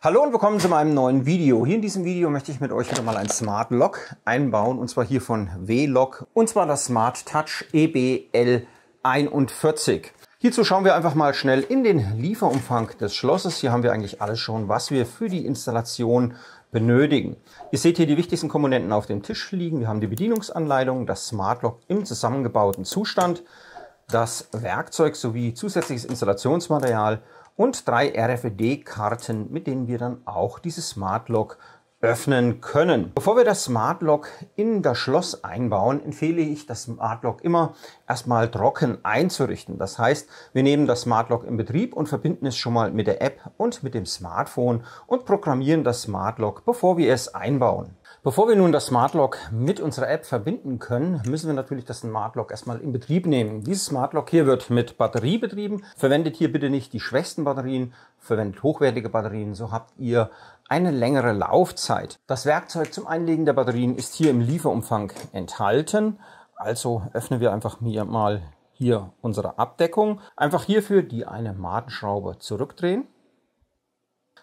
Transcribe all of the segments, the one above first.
Hallo und willkommen zu meinem neuen Video. Hier in diesem Video möchte ich mit euch wieder mal ein Smart Lock einbauen und zwar hier von WLock und zwar das Smart Touch EBL41. Hierzu schauen wir einfach mal schnell in den Lieferumfang des Schlosses. Hier haben wir eigentlich alles schon, was wir für die Installation benötigen. Ihr seht hier die wichtigsten Komponenten auf dem Tisch liegen. Wir haben die Bedienungsanleitung, das Smart Lock im zusammengebauten Zustand, das Werkzeug sowie zusätzliches Installationsmaterial und drei RFID-Karten, mit denen wir dann auch dieses Smart Lock öffnen können. Bevor wir das Smart Lock in das Schloss einbauen, empfehle ich das Smart Lock immer erstmal trocken einzurichten. Das heißt, wir nehmen das Smart Lock in Betrieb und verbinden es schon mal mit der App und mit dem Smartphone und programmieren das Smart Lock, bevor wir es einbauen. Bevor wir nun das Smart Lock mit unserer App verbinden können, müssen wir natürlich das Smart Lock erstmal in Betrieb nehmen. Dieses Smart Lock hier wird mit Batterie betrieben. Verwendet hier bitte nicht die schwächsten Batterien, verwendet hochwertige Batterien, so habt ihr eine längere Laufzeit. Das Werkzeug zum Einlegen der Batterien ist hier im Lieferumfang enthalten. Also öffnen wir einfach hier mal hier unsere Abdeckung. Einfach hierfür die eine Madenschraube zurückdrehen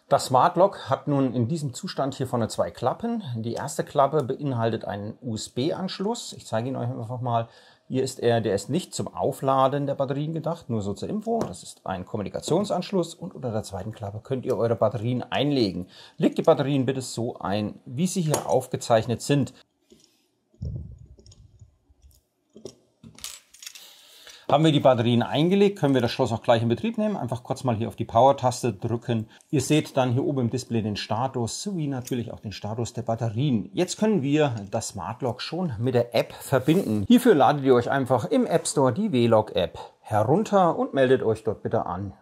das Smart Lock hat nun in diesem Zustand hier vorne zwei Klappen. Die erste Klappe beinhaltet einen USB-Anschluss. Ich zeige ihn euch einfach mal. Hier ist er, der ist nicht zum Aufladen der Batterien gedacht, nur so zur Info. Das ist ein Kommunikationsanschluss und unter der zweiten Klappe könnt ihr eure Batterien einlegen. Legt die Batterien bitte so ein, wie sie hier aufgezeichnet sind. Haben wir die Batterien eingelegt, können wir das Schloss auch gleich in Betrieb nehmen. Einfach kurz mal hier auf die Power-Taste drücken. Ihr seht dann hier oben im Display den Status sowie natürlich auch den Status der Batterien. Jetzt können wir das Smart Lock schon mit der App verbinden. Hierfür ladet ihr euch einfach im App Store die WLOG-App herunter und meldet euch dort bitte an.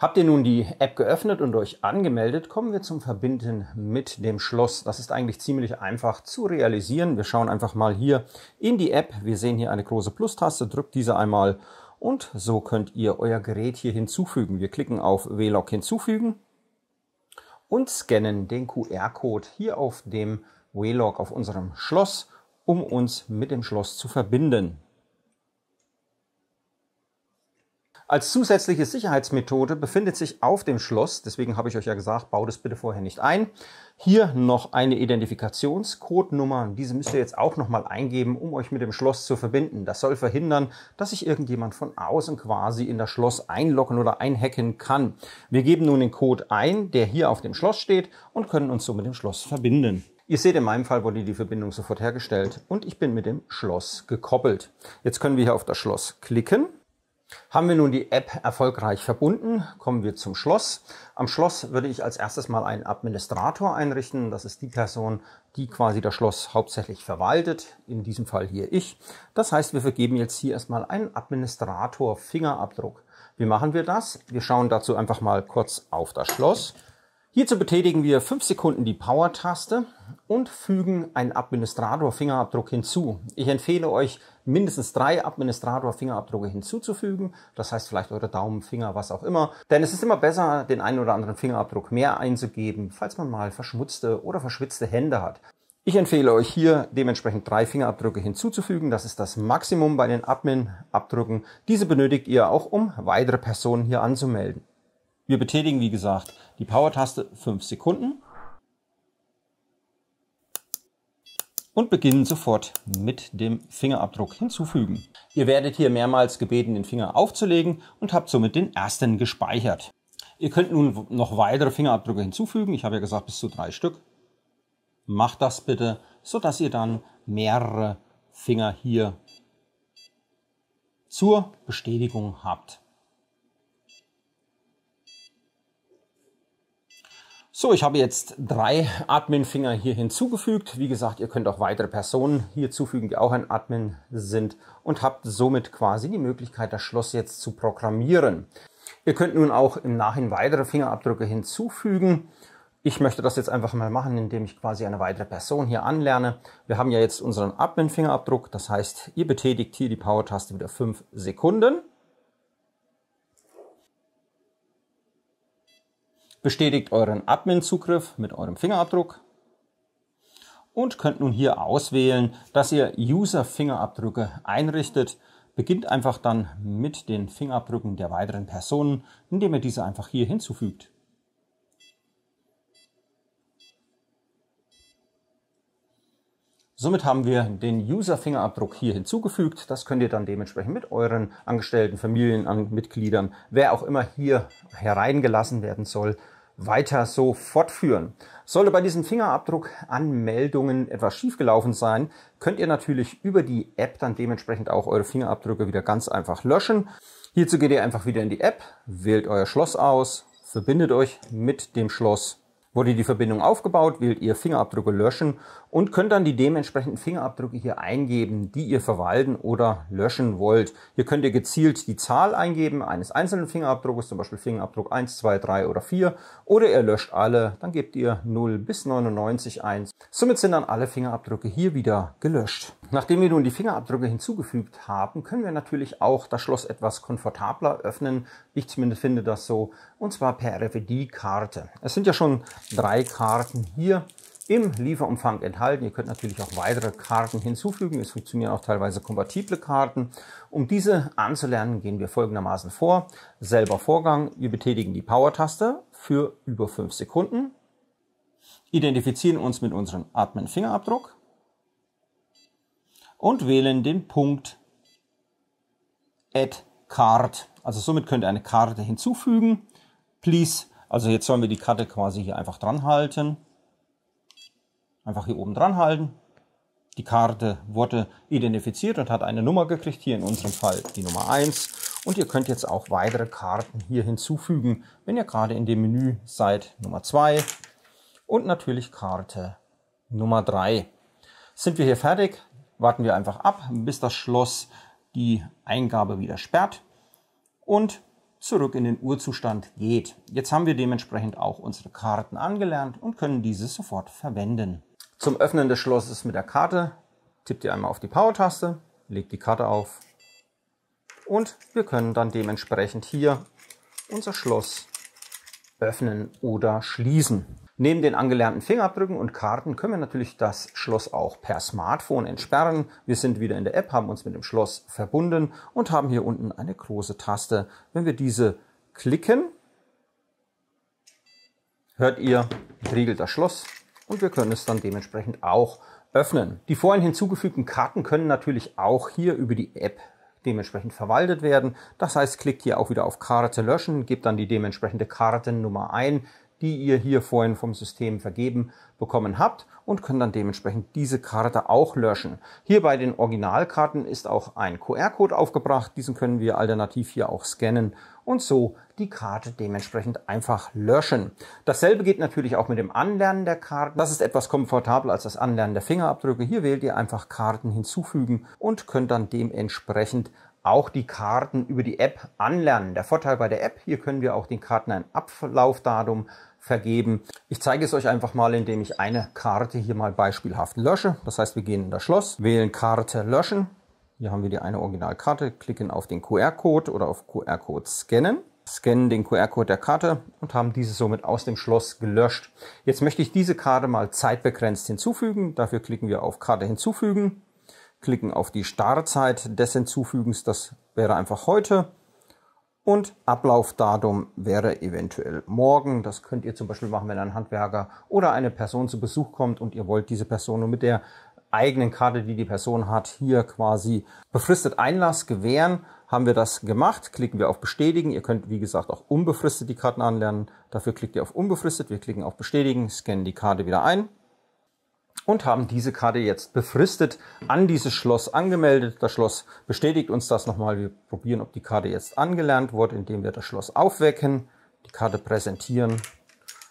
Habt ihr nun die App geöffnet und euch angemeldet, kommen wir zum Verbinden mit dem Schloss. Das ist eigentlich ziemlich einfach zu realisieren. Wir schauen einfach mal hier in die App. Wir sehen hier eine große Plus-Taste, drückt diese einmal und so könnt ihr euer Gerät hier hinzufügen. Wir klicken auf WLOG hinzufügen und scannen den QR-Code hier auf dem WLOG auf unserem Schloss, um uns mit dem Schloss zu verbinden. Als zusätzliche Sicherheitsmethode befindet sich auf dem Schloss, deswegen habe ich euch ja gesagt, baut es bitte vorher nicht ein, hier noch eine Identifikationscode-Nummer. Diese müsst ihr jetzt auch nochmal eingeben, um euch mit dem Schloss zu verbinden. Das soll verhindern, dass sich irgendjemand von außen quasi in das Schloss einloggen oder einhacken kann. Wir geben nun den Code ein, der hier auf dem Schloss steht und können uns so mit dem Schloss verbinden. Ihr seht, in meinem Fall wurde die Verbindung sofort hergestellt und ich bin mit dem Schloss gekoppelt. Jetzt können wir hier auf das Schloss klicken haben wir nun die App erfolgreich verbunden, kommen wir zum Schloss. Am Schloss würde ich als erstes mal einen Administrator einrichten. Das ist die Person, die quasi das Schloss hauptsächlich verwaltet. In diesem Fall hier ich. Das heißt, wir vergeben jetzt hier erstmal einen Administrator-Fingerabdruck. Wie machen wir das? Wir schauen dazu einfach mal kurz auf das Schloss. Hierzu betätigen wir fünf Sekunden die Power-Taste und fügen einen Administrator-Fingerabdruck hinzu. Ich empfehle euch, mindestens drei administrator fingerabdrücke hinzuzufügen. Das heißt vielleicht eure Daumen, Finger, was auch immer. Denn es ist immer besser, den einen oder anderen Fingerabdruck mehr einzugeben, falls man mal verschmutzte oder verschwitzte Hände hat. Ich empfehle euch hier dementsprechend drei Fingerabdrücke hinzuzufügen. Das ist das Maximum bei den Admin-Abdrücken. Diese benötigt ihr auch, um weitere Personen hier anzumelden. Wir betätigen, wie gesagt, die Power-Taste 5 Sekunden und beginnen sofort mit dem Fingerabdruck hinzufügen. Ihr werdet hier mehrmals gebeten, den Finger aufzulegen und habt somit den ersten gespeichert. Ihr könnt nun noch weitere Fingerabdrücke hinzufügen. Ich habe ja gesagt, bis zu drei Stück. Macht das bitte, sodass ihr dann mehrere Finger hier zur Bestätigung habt. So, ich habe jetzt drei Admin-Finger hier hinzugefügt. Wie gesagt, ihr könnt auch weitere Personen hier zufügen, die auch ein Admin sind und habt somit quasi die Möglichkeit, das Schloss jetzt zu programmieren. Ihr könnt nun auch im Nachhinein weitere Fingerabdrücke hinzufügen. Ich möchte das jetzt einfach mal machen, indem ich quasi eine weitere Person hier anlerne. Wir haben ja jetzt unseren Admin-Fingerabdruck, das heißt, ihr betätigt hier die Power-Taste wieder fünf Sekunden. Bestätigt euren Admin-Zugriff mit eurem Fingerabdruck und könnt nun hier auswählen, dass ihr User-Fingerabdrücke einrichtet. Beginnt einfach dann mit den Fingerabdrücken der weiteren Personen, indem ihr diese einfach hier hinzufügt. Somit haben wir den User-Fingerabdruck hier hinzugefügt. Das könnt ihr dann dementsprechend mit euren Angestellten, Familienmitgliedern, wer auch immer hier hereingelassen werden soll, weiter so fortführen. Sollte bei diesen Fingerabdruckanmeldungen etwas schiefgelaufen sein, könnt ihr natürlich über die App dann dementsprechend auch eure Fingerabdrücke wieder ganz einfach löschen. Hierzu geht ihr einfach wieder in die App, wählt euer Schloss aus, verbindet euch mit dem Schloss. Wurde die Verbindung aufgebaut, wählt ihr Fingerabdrücke löschen und könnt dann die dementsprechenden Fingerabdrücke hier eingeben, die ihr verwalten oder löschen wollt. Hier könnt ihr gezielt die Zahl eingeben eines einzelnen Fingerabdrucks, zum Beispiel Fingerabdruck 1, 2, 3 oder 4 oder ihr löscht alle, dann gebt ihr 0 bis 99 ein. Somit sind dann alle Fingerabdrücke hier wieder gelöscht. Nachdem wir nun die Fingerabdrücke hinzugefügt haben, können wir natürlich auch das Schloss etwas komfortabler öffnen. Ich zumindest finde das so. Und zwar per RFID-Karte. Es sind ja schon drei Karten hier im Lieferumfang enthalten. Ihr könnt natürlich auch weitere Karten hinzufügen. Es funktionieren auch teilweise kompatible Karten. Um diese anzulernen, gehen wir folgendermaßen vor. Selber Vorgang. Wir betätigen die Power-Taste für über fünf Sekunden, identifizieren uns mit unserem Admin-Fingerabdruck und wählen den Punkt Add Card. Also somit könnt ihr eine Karte hinzufügen. Please. Also jetzt sollen wir die Karte quasi hier einfach dran halten Einfach hier oben dran halten. Die Karte wurde identifiziert und hat eine Nummer gekriegt, hier in unserem Fall die Nummer 1. Und ihr könnt jetzt auch weitere Karten hier hinzufügen, wenn ihr gerade in dem Menü seid, Nummer 2 und natürlich Karte Nummer 3. Sind wir hier fertig, warten wir einfach ab, bis das Schloss die Eingabe wieder sperrt und zurück in den Urzustand geht. Jetzt haben wir dementsprechend auch unsere Karten angelernt und können diese sofort verwenden. Zum Öffnen des Schlosses mit der Karte tippt ihr einmal auf die Power-Taste, legt die Karte auf und wir können dann dementsprechend hier unser Schloss öffnen oder schließen. Neben den angelernten Fingerabdrücken und Karten können wir natürlich das Schloss auch per Smartphone entsperren. Wir sind wieder in der App, haben uns mit dem Schloss verbunden und haben hier unten eine große Taste. Wenn wir diese klicken, hört ihr, riegelt das Schloss und wir können es dann dementsprechend auch öffnen. Die vorhin hinzugefügten Karten können natürlich auch hier über die App dementsprechend verwaltet werden. Das heißt, klickt hier auch wieder auf Karte löschen, gebt dann die dementsprechende Kartennummer ein, die ihr hier vorhin vom System vergeben bekommen habt und können dann dementsprechend diese Karte auch löschen. Hier bei den Originalkarten ist auch ein QR-Code aufgebracht. Diesen können wir alternativ hier auch scannen und so die Karte dementsprechend einfach löschen. Dasselbe geht natürlich auch mit dem Anlernen der Karten. Das ist etwas komfortabler als das Anlernen der Fingerabdrücke. Hier wählt ihr einfach Karten hinzufügen und könnt dann dementsprechend auch die Karten über die App anlernen. Der Vorteil bei der App, hier können wir auch den Karten ein Ablaufdatum vergeben. Ich zeige es euch einfach mal, indem ich eine Karte hier mal beispielhaft lösche. Das heißt, wir gehen in das Schloss, wählen Karte löschen hier haben wir die eine Originalkarte, klicken auf den QR-Code oder auf QR-Code scannen, scannen den QR-Code der Karte und haben diese somit aus dem Schloss gelöscht. Jetzt möchte ich diese Karte mal zeitbegrenzt hinzufügen. Dafür klicken wir auf Karte hinzufügen, klicken auf die Startzeit des Hinzufügens, das wäre einfach heute. Und Ablaufdatum wäre eventuell morgen. Das könnt ihr zum Beispiel machen, wenn ein Handwerker oder eine Person zu Besuch kommt und ihr wollt diese Person nur mit der eigenen Karte, die die Person hat, hier quasi befristet Einlass gewähren. Haben wir das gemacht, klicken wir auf Bestätigen. Ihr könnt, wie gesagt, auch unbefristet die Karten anlernen. Dafür klickt ihr auf Unbefristet. Wir klicken auf Bestätigen, scannen die Karte wieder ein und haben diese Karte jetzt befristet an dieses Schloss angemeldet. Das Schloss bestätigt uns das nochmal. Wir probieren, ob die Karte jetzt angelernt wurde, indem wir das Schloss aufwecken, die Karte präsentieren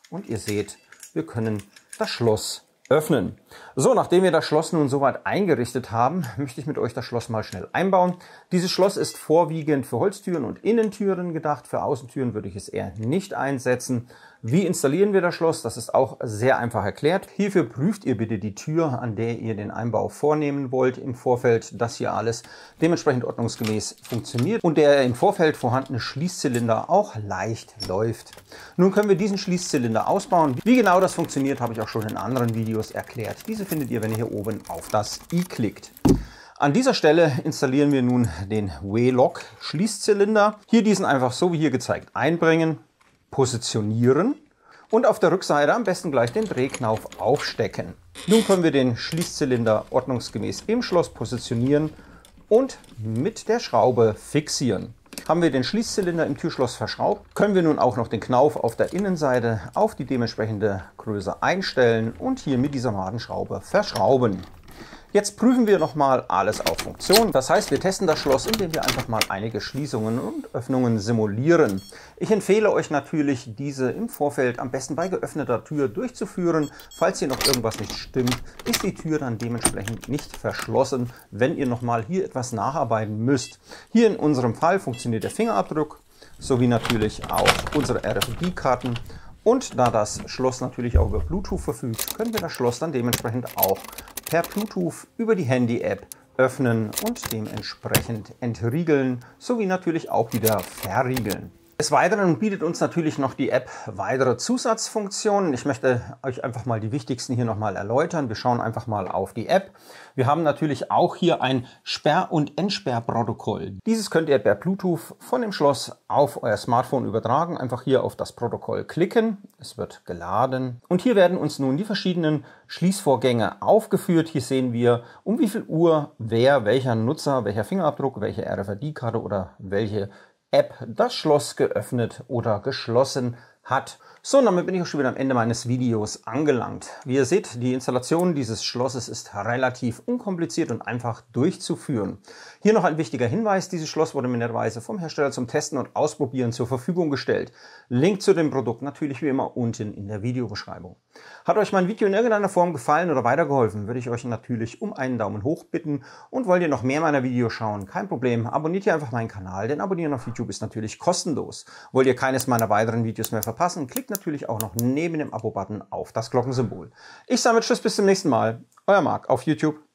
und ihr seht, wir können das Schloss öffnen. So, nachdem wir das Schloss nun soweit eingerichtet haben, möchte ich mit euch das Schloss mal schnell einbauen. Dieses Schloss ist vorwiegend für Holztüren und Innentüren gedacht. Für Außentüren würde ich es eher nicht einsetzen. Wie installieren wir das Schloss? Das ist auch sehr einfach erklärt. Hierfür prüft ihr bitte die Tür, an der ihr den Einbau vornehmen wollt im Vorfeld, dass hier alles dementsprechend ordnungsgemäß funktioniert und der im Vorfeld vorhandene Schließzylinder auch leicht läuft. Nun können wir diesen Schließzylinder ausbauen. Wie genau das funktioniert, habe ich auch schon in anderen Videos erklärt. Diese findet ihr, wenn ihr hier oben auf das i klickt. An dieser Stelle installieren wir nun den W-Lock Schließzylinder. Hier diesen einfach so wie hier gezeigt einbringen, positionieren und auf der Rückseite am besten gleich den Drehknauf aufstecken. Nun können wir den Schließzylinder ordnungsgemäß im Schloss positionieren und mit der Schraube fixieren. Haben wir den Schließzylinder im Türschloss verschraubt, können wir nun auch noch den Knauf auf der Innenseite auf die dementsprechende Größe einstellen und hier mit dieser Madenschraube verschrauben. Jetzt prüfen wir nochmal alles auf Funktion. Das heißt, wir testen das Schloss, indem wir einfach mal einige Schließungen und Öffnungen simulieren. Ich empfehle euch natürlich, diese im Vorfeld am besten bei geöffneter Tür durchzuführen. Falls hier noch irgendwas nicht stimmt, ist die Tür dann dementsprechend nicht verschlossen, wenn ihr nochmal hier etwas nacharbeiten müsst. Hier in unserem Fall funktioniert der Fingerabdruck sowie natürlich auch unsere RFID-Karten. Und da das Schloss natürlich auch über Bluetooth verfügt, können wir das Schloss dann dementsprechend auch per Bluetooth über die Handy-App öffnen und dementsprechend entriegeln sowie natürlich auch wieder verriegeln. Des Weiteren bietet uns natürlich noch die App weitere Zusatzfunktionen. Ich möchte euch einfach mal die wichtigsten hier nochmal erläutern. Wir schauen einfach mal auf die App. Wir haben natürlich auch hier ein Sperr- und Entsperrprotokoll. Dieses könnt ihr per Bluetooth von dem Schloss auf euer Smartphone übertragen. Einfach hier auf das Protokoll klicken. Es wird geladen. Und hier werden uns nun die verschiedenen Schließvorgänge aufgeführt. Hier sehen wir, um wie viel Uhr wer, welcher Nutzer, welcher Fingerabdruck, welche RFID-Karte oder welche App das Schloss geöffnet oder geschlossen hat. So, damit bin ich auch schon wieder am Ende meines Videos angelangt. Wie ihr seht, die Installation dieses Schlosses ist relativ unkompliziert und einfach durchzuführen. Hier noch ein wichtiger Hinweis, dieses Schloss wurde mir netterweise vom Hersteller zum Testen und Ausprobieren zur Verfügung gestellt. Link zu dem Produkt natürlich wie immer unten in der Videobeschreibung. Hat euch mein Video in irgendeiner Form gefallen oder weitergeholfen, würde ich euch natürlich um einen Daumen hoch bitten. Und wollt ihr noch mehr meiner Videos schauen, kein Problem, abonniert hier einfach meinen Kanal, denn Abonnieren auf YouTube ist natürlich kostenlos. Wollt ihr keines meiner weiteren Videos mehr verpassen, verpassen, klickt natürlich auch noch neben dem Abo-Button auf das Glockensymbol. Ich sage mit Tschüss bis zum nächsten Mal. Euer Marc auf YouTube.